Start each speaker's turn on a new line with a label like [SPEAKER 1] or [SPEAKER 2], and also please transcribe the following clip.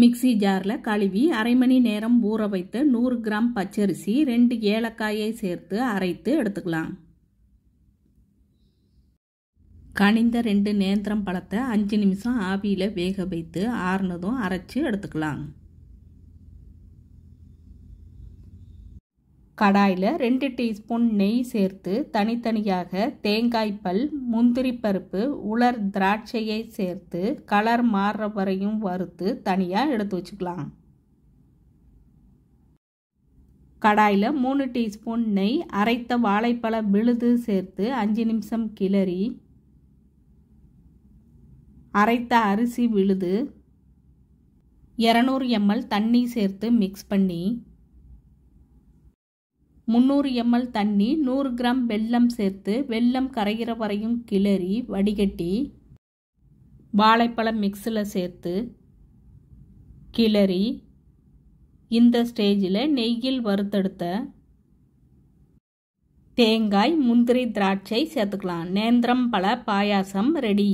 [SPEAKER 1] mixie ஜாரில் கழுவி அரை மணி நேரம் ஊற வைத்து நூறு கிராம் பச்சரிசி ரெண்டு ஏலக்காயை சேர்த்து அரைத்து எடுத்துக்கலாம் கனிந்த ரெண்டு நேந்திரம் பழத்தை அஞ்சு நிமிஷம் ஆவியில் வேக வைத்து ஆறுனதும் அரைச்சி எடுத்துக்கலாம் கடாயில் ரெண்டு டீஸ்பூன் நெய் சேர்த்து தனித்தனியாக பல் முந்திரி பருப்பு உலர் திராட்சையை சேர்த்து கலர் மாறுற வரையும் வறுத்து தனியாக எடுத்து வச்சுக்கலாம் கடாயில் மூணு டீஸ்பூன் நெய் அரைத்த வாழைப்பழ விழுது சேர்த்து அஞ்சு நிமிஷம் கிளறி அரைத்த அரிசி விழுது இரநூறு எம்எல் தண்ணி சேர்த்து மிக்ஸ் பண்ணி முந்நூறு எம்எல் தண்ணி நூறு கிராம் வெல்லம் சேர்த்து வெல்லம் கரைகிற வரையும் கிளறி வடிகட்டி வாழைப்பழம் மிக்ஸில் சேர்த்து கிளறி இந்த ஸ்டேஜில் நெய்யில் வறுத்தெடுத்த தேங்காய் முந்திரி திராட்சை சேர்த்துக்கலாம் நேந்திரம் பழ பாயாசம் ரெடி